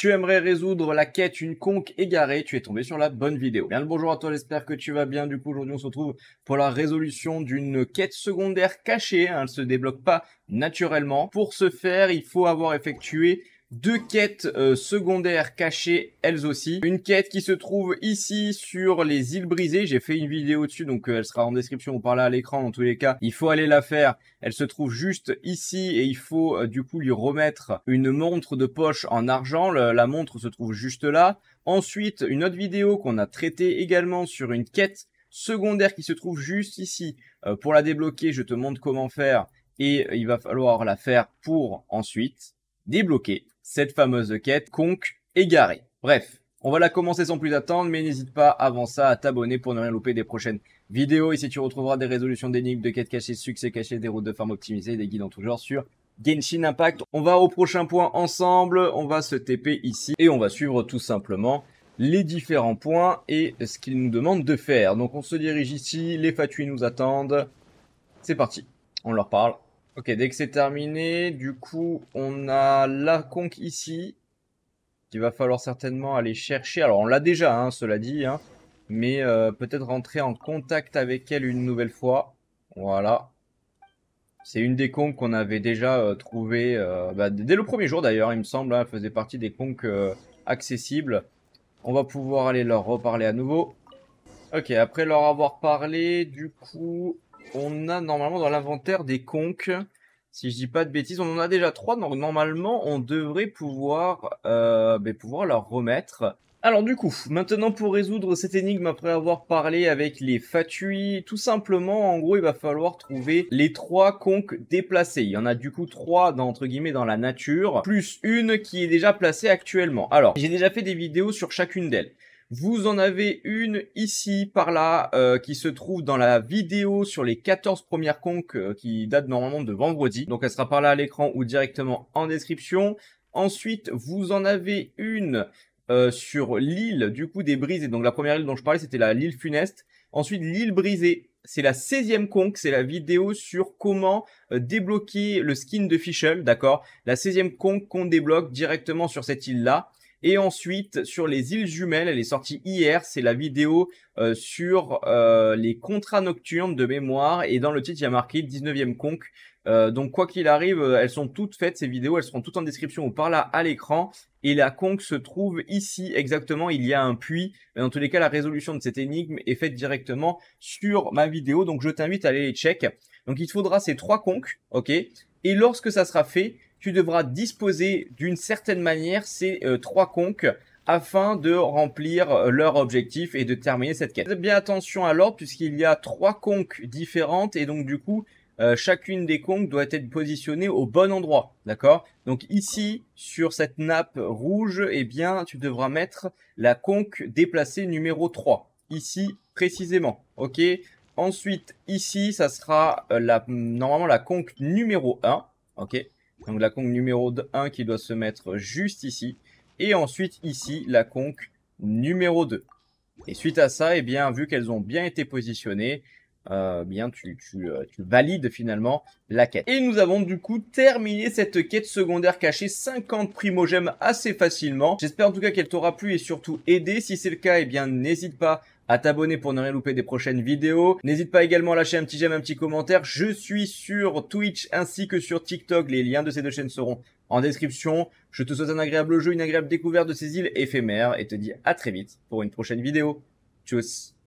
Tu aimerais résoudre la quête une conque égarée, tu es tombé sur la bonne vidéo. Bien le bonjour à toi, j'espère que tu vas bien. Du coup, aujourd'hui, on se retrouve pour la résolution d'une quête secondaire cachée. elle ne se débloque pas naturellement. Pour ce faire, il faut avoir effectué deux quêtes euh, secondaires cachées elles aussi. Une quête qui se trouve ici sur les îles brisées. J'ai fait une vidéo dessus, donc euh, elle sera en description ou par là à l'écran. En tous les cas, il faut aller la faire. Elle se trouve juste ici et il faut euh, du coup lui remettre une montre de poche en argent. la montre se trouve juste là. Ensuite, une autre vidéo qu'on a traitée également sur une quête secondaire qui se trouve juste ici. pour la débloquer, je te montre comment faire et il va falloir la faire pour ensuite débloquer cette fameuse quête conque égarée. Bref, on va la commencer sans plus attendre, mais n'hésite pas avant ça à t'abonner pour ne rien louper des prochaines vidéos. Ici, tu retrouveras des résolutions d'énigmes, de quêtes cachées, succès cachés, des routes de farm optimisées, des guides en tout genre sur Genshin Impact. On va au prochain point ensemble, on va se TP ici et on va suivre tout simplement les différents points et ce qu'ils nous demandent de faire. Donc on se dirige ici, les Fatui nous attendent. C'est parti, on leur parle. Ok, dès que c'est terminé, du coup, on a la conque ici, Il va falloir certainement aller chercher. Alors, on l'a déjà, hein, cela dit, hein, mais euh, peut-être rentrer en contact avec elle une nouvelle fois. Voilà. C'est une des conques qu'on avait déjà euh, trouvées, euh, bah, dès le premier jour d'ailleurs, il me semble, hein, elle faisait partie des conques accessibles. On va pouvoir aller leur reparler à nouveau. Ok, après leur avoir parlé, du coup, on a normalement dans l'inventaire des conques, si je dis pas de bêtises, on en a déjà trois, donc normalement on devrait pouvoir, euh, ben, pouvoir leur remettre. Alors du coup, maintenant pour résoudre cette énigme après avoir parlé avec les fatui, tout simplement en gros il va falloir trouver les trois conques déplacées. Il y en a du coup trois dans, guillemets dans la nature, plus une qui est déjà placée actuellement. Alors j'ai déjà fait des vidéos sur chacune d'elles. Vous en avez une ici par là euh, qui se trouve dans la vidéo sur les 14 premières conques euh, qui date normalement de vendredi. Donc elle sera par là à l'écran ou directement en description. Ensuite, vous en avez une euh, sur l'île du coup des Et Donc la première île dont je parlais, c'était la l'île funeste. Ensuite, l'île brisée. C'est la 16e conque, c'est la vidéo sur comment débloquer le skin de Fischl, d'accord La 16e conque qu'on débloque directement sur cette île-là. Et ensuite, sur les îles jumelles, elle est sortie hier, c'est la vidéo euh, sur euh, les contrats nocturnes de mémoire. Et dans le titre, il y a marqué 19e conque. Euh, donc quoi qu'il arrive, elles sont toutes faites, ces vidéos, elles seront toutes en description ou par là à l'écran. Et la conque se trouve ici exactement, il y a un puits. Mais dans tous les cas, la résolution de cette énigme est faite directement sur ma vidéo. Donc je t'invite à aller les check. Donc il te faudra ces trois conques, ok Et lorsque ça sera fait, tu devras disposer d'une certaine manière ces euh, trois conques afin de remplir euh, leur objectif et de terminer cette quête. Bien attention alors puisqu'il y a trois conques différentes et donc du coup euh, chacune des conques doit être positionnée au bon endroit, d'accord Donc ici sur cette nappe rouge, eh bien tu devras mettre la conque déplacée numéro 3 ici précisément. OK Ensuite ici, ça sera la normalement la conque numéro 1, OK donc la conque numéro 1 qui doit se mettre juste ici. Et ensuite ici, la conque numéro 2. Et suite à ça, et eh bien, vu qu'elles ont bien été positionnées, euh, bien euh, tu, valides finalement la quête. Et nous avons du coup terminé cette quête secondaire cachée 50 primogèmes assez facilement. J'espère en tout cas qu'elle t'aura plu et surtout aidé. Si c'est le cas, eh bien n'hésite pas à t'abonner pour ne rien louper des prochaines vidéos. N'hésite pas également à lâcher un petit j'aime, un petit commentaire. Je suis sur Twitch ainsi que sur TikTok. Les liens de ces deux chaînes seront en description. Je te souhaite un agréable jeu, une agréable découverte de ces îles éphémères et te dis à très vite pour une prochaine vidéo. Tchuss